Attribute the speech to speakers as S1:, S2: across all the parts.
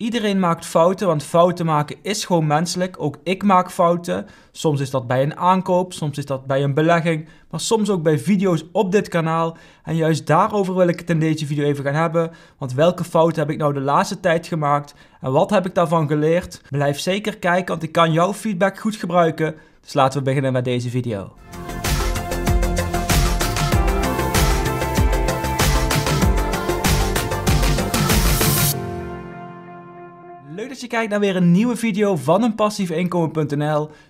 S1: Iedereen maakt fouten, want fouten maken is gewoon menselijk. Ook ik maak fouten. Soms is dat bij een aankoop, soms is dat bij een belegging, maar soms ook bij video's op dit kanaal. En juist daarover wil ik het in deze video even gaan hebben. Want welke fouten heb ik nou de laatste tijd gemaakt en wat heb ik daarvan geleerd? Blijf zeker kijken, want ik kan jouw feedback goed gebruiken. Dus laten we beginnen met deze video. Dus je kijkt naar weer een nieuwe video van een passief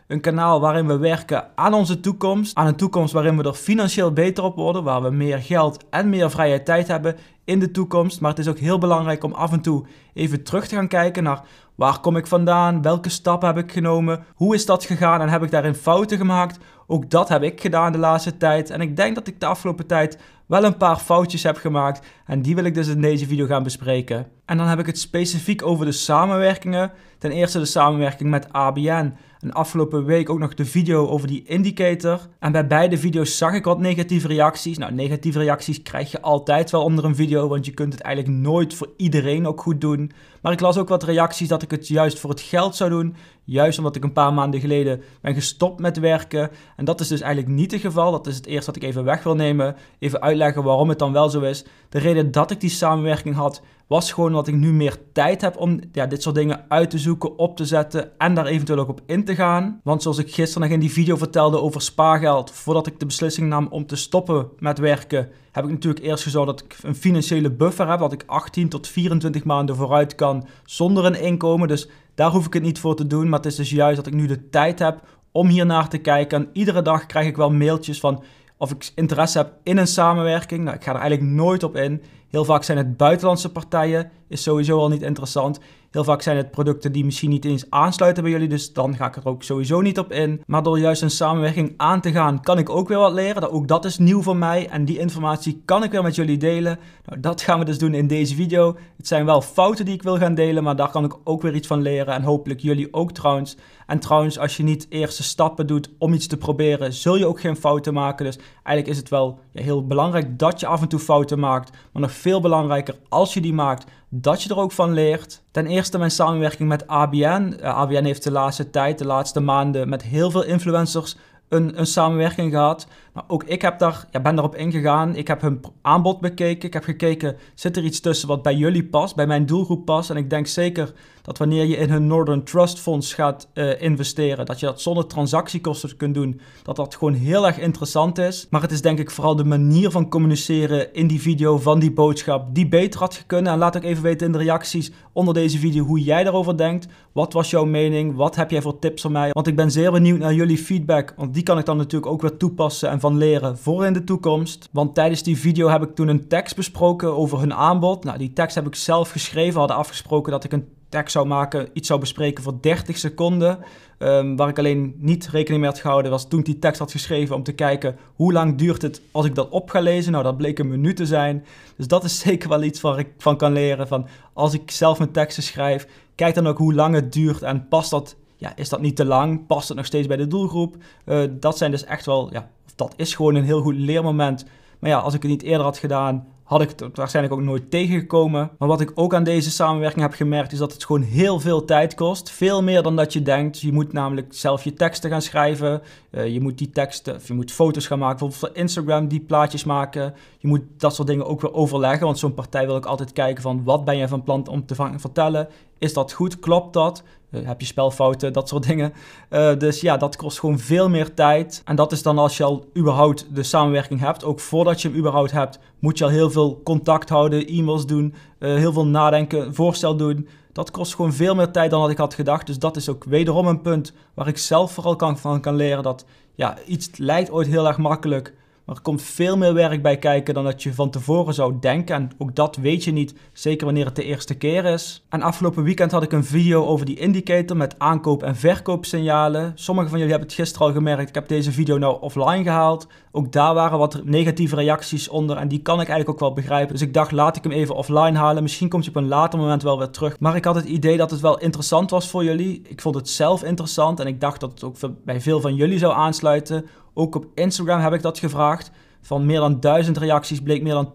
S1: een kanaal waarin we werken aan onze toekomst. Aan een toekomst waarin we er financieel beter op worden. Waar we meer geld en meer vrije tijd hebben in de toekomst. Maar het is ook heel belangrijk om af en toe even terug te gaan kijken naar waar kom ik vandaan? Welke stappen heb ik genomen? Hoe is dat gegaan en heb ik daarin fouten gemaakt? Ook dat heb ik gedaan de laatste tijd. En ik denk dat ik de afgelopen tijd wel een paar foutjes heb gemaakt. En die wil ik dus in deze video gaan bespreken. En dan heb ik het specifiek over de samenwerkingen Ten eerste de samenwerking met ABN. En afgelopen week ook nog de video over die indicator. En bij beide video's zag ik wat negatieve reacties. Nou, negatieve reacties krijg je altijd wel onder een video, want je kunt het eigenlijk nooit voor iedereen ook goed doen. Maar ik las ook wat reacties dat ik het juist voor het geld zou doen. Juist omdat ik een paar maanden geleden ben gestopt met werken. En dat is dus eigenlijk niet het geval. Dat is het eerste wat ik even weg wil nemen. Even uitleggen waarom het dan wel zo is. De reden dat ik die samenwerking had, was gewoon dat ik nu meer tijd heb om ja, dit soort dingen uit te zoeken, op te zetten en daar eventueel ook op in te gaan. Want zoals ik gisteren nog in die video vertelde over spaargeld, voordat ik de beslissing nam om te stoppen met werken, heb ik natuurlijk eerst gezorgd dat ik een financiële buffer heb, dat ik 18 tot 24 maanden vooruit kan zonder een inkomen. Dus daar hoef ik het niet voor te doen, maar het is dus juist dat ik nu de tijd heb om hiernaar te kijken. iedere dag krijg ik wel mailtjes van of ik interesse heb in een samenwerking. Nou, ik ga er eigenlijk nooit op in. Heel vaak zijn het buitenlandse partijen, is sowieso al niet interessant. Heel vaak zijn het producten die misschien niet eens aansluiten bij jullie, dus dan ga ik er ook sowieso niet op in. Maar door juist een samenwerking aan te gaan, kan ik ook weer wat leren. Ook dat is nieuw voor mij en die informatie kan ik weer met jullie delen. Nou, dat gaan we dus doen in deze video. Het zijn wel fouten die ik wil gaan delen, maar daar kan ik ook weer iets van leren en hopelijk jullie ook trouwens. En trouwens, als je niet eerste stappen doet om iets te proberen, zul je ook geen fouten maken. Dus eigenlijk is het wel heel belangrijk dat je af en toe fouten maakt, maar nog veel belangrijker als je die maakt, dat je er ook van leert. Ten eerste mijn samenwerking met ABN. Eh, ABN heeft de laatste tijd, de laatste maanden met heel veel influencers een, een samenwerking gehad. Maar ook ik heb daar, ja, ben daarop ingegaan. Ik heb hun aanbod bekeken. Ik heb gekeken, zit er iets tussen wat bij jullie past, bij mijn doelgroep past. En ik denk zeker dat wanneer je in hun Northern Trust Fonds gaat eh, investeren, dat je dat zonder transactiekosten kunt doen, dat dat gewoon heel erg interessant is. Maar het is denk ik vooral de manier van communiceren in die video van die boodschap die beter had gekund. En laat ook even weten in de reacties onder deze video hoe jij daarover denkt. Wat was jouw mening? Wat heb jij voor tips voor mij? Want ik ben zeer benieuwd naar jullie feedback, want die kan ik dan natuurlijk ook weer toepassen en van leren voor in de toekomst. Want tijdens die video heb ik toen een tekst besproken over hun aanbod. Nou, die tekst heb ik zelf geschreven. We hadden afgesproken dat ik een tekst zou maken, iets zou bespreken voor 30 seconden. Ehm, waar ik alleen niet rekening mee had gehouden was toen ik die tekst had geschreven om te kijken hoe lang duurt het als ik dat op ga lezen. Nou, dat bleek een minuut te zijn. Dus dat is zeker wel iets waar ik van kan leren. Van als ik zelf mijn teksten schrijf, kijk dan ook hoe lang het duurt en past dat ja, is dat niet te lang? Past het nog steeds bij de doelgroep? Eh, dat zijn dus echt wel, ja, dat is gewoon een heel goed leermoment. Maar ja, als ik het niet eerder had gedaan, had ik het waarschijnlijk ook nooit tegengekomen. Maar wat ik ook aan deze samenwerking heb gemerkt, is dat het gewoon heel veel tijd kost. Veel meer dan dat je denkt. Je moet namelijk zelf je teksten gaan schrijven. Eh, je moet die teksten, of je moet foto's gaan maken. Bijvoorbeeld voor Instagram die plaatjes maken. Je moet dat soort dingen ook weer overleggen. Want zo'n partij wil ook altijd kijken van wat ben jij van plan om te vertellen. Is dat goed? Klopt dat? Eh, heb je spelfouten, dat soort dingen. Eh, dus ja, dat kost gewoon veel meer tijd. En dat is dan als je al überhaupt de samenwerking hebt. Ook voordat je hem überhaupt hebt, moet je al heel veel contact houden, e-mails doen, eh, heel veel nadenken, voorstel doen. Dat kost gewoon veel meer tijd dan dat ik had gedacht. Dus dat is ook wederom een punt waar ik zelf vooral kan, van kan leren. Dat ja, iets lijkt ooit heel erg makkelijk, maar er komt veel meer werk bij kijken dan dat je van tevoren zou denken. En ook dat weet je niet, zeker wanneer het de eerste keer is. En afgelopen weekend had ik een video over die indicator met aankoop- en verkoopsignalen. Sommigen van jullie hebben het gisteren al gemerkt. Ik heb deze video nou offline gehaald. Ook daar waren wat negatieve reacties onder en die kan ik eigenlijk ook wel begrijpen. Dus ik dacht, laat ik hem even offline halen. Misschien komt je op een later moment wel weer terug. Maar ik had het idee dat het wel interessant was voor jullie. Ik vond het zelf interessant en ik dacht dat het ook bij veel van jullie zou aansluiten ook op Instagram heb ik dat gevraagd. Van meer dan 1000 reacties bleek meer dan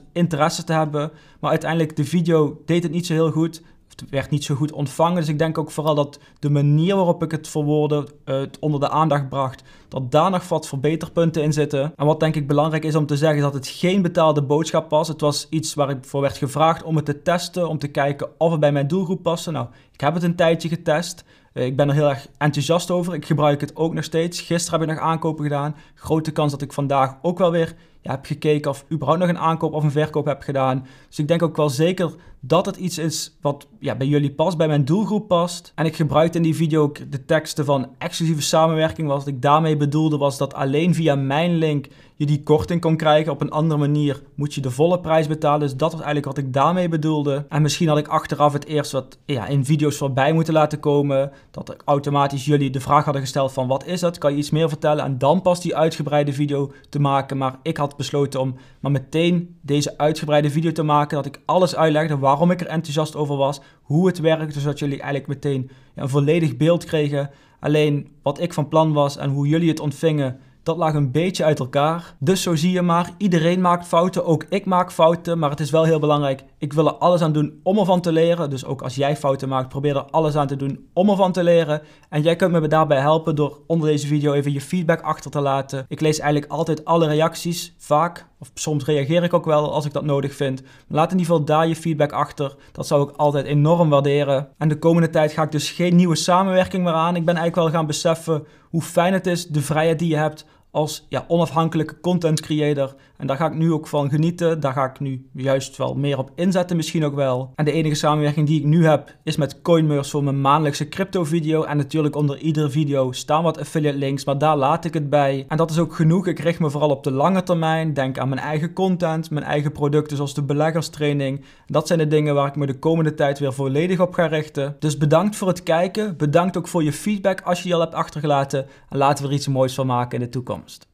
S1: 80% interesse te hebben. Maar uiteindelijk de video deed het niet zo heel goed. Het werd niet zo goed ontvangen. Dus ik denk ook vooral dat de manier waarop ik het verwoordde, eh, het onder de aandacht bracht, dat daar nog wat verbeterpunten in zitten. En wat denk ik belangrijk is om te zeggen, is dat het geen betaalde boodschap was. Het was iets waar ik voor werd gevraagd om het te testen, om te kijken of het bij mijn doelgroep paste. Nou, ik heb het een tijdje getest. Eh, ik ben er heel erg enthousiast over. Ik gebruik het ook nog steeds. Gisteren heb ik nog aankopen gedaan. Grote kans dat ik vandaag ook wel weer ja, heb gekeken of überhaupt nog een aankoop of een verkoop heb gedaan. Dus ik denk ook wel zeker dat het iets is wat ja, bij jullie past, bij mijn doelgroep past. En ik gebruikte in die video ook de teksten van exclusieve samenwerking. Wat ik daarmee bedoelde was dat alleen via mijn link je die korting kon krijgen. Op een andere manier moet je de volle prijs betalen. Dus dat was eigenlijk wat ik daarmee bedoelde. En misschien had ik achteraf het eerst wat ja, in video's voorbij moeten laten komen. Dat ik automatisch jullie de vraag hadden gesteld van wat is dat? Kan je iets meer vertellen? En dan pas die uitgebreide video te maken. Maar ik had besloten om maar meteen deze uitgebreide video te maken. Dat ik alles uitlegde waarom ik er enthousiast over was. Hoe het werkt. Zodat jullie eigenlijk meteen een volledig beeld kregen. Alleen wat ik van plan was en hoe jullie het ontvingen dat lag een beetje uit elkaar. Dus zo zie je maar, iedereen maakt fouten, ook ik maak fouten. Maar het is wel heel belangrijk, ik wil er alles aan doen om ervan te leren. Dus ook als jij fouten maakt, probeer er alles aan te doen om ervan te leren. En jij kunt me daarbij helpen door onder deze video even je feedback achter te laten. Ik lees eigenlijk altijd alle reacties, vaak. Of soms reageer ik ook wel als ik dat nodig vind. Laat in ieder geval daar je feedback achter. Dat zou ik altijd enorm waarderen. En de komende tijd ga ik dus geen nieuwe samenwerking meer aan. Ik ben eigenlijk wel gaan beseffen hoe fijn het is, de vrijheid die je hebt als ja, onafhankelijke content creator. En daar ga ik nu ook van genieten. Daar ga ik nu juist wel meer op inzetten, misschien ook wel. En de enige samenwerking die ik nu heb is met CoinMers voor mijn maandelijkse crypto video. En natuurlijk onder iedere video staan wat affiliate links, maar daar laat ik het bij. En dat is ook genoeg. Ik richt me vooral op de lange termijn. Denk aan mijn eigen content, mijn eigen producten zoals de beleggerstraining. Dat zijn de dingen waar ik me de komende tijd weer volledig op ga richten. Dus bedankt voor het kijken. Bedankt ook voor je feedback als je die al hebt achtergelaten. En laten we er iets moois van maken in de toekomst. announced.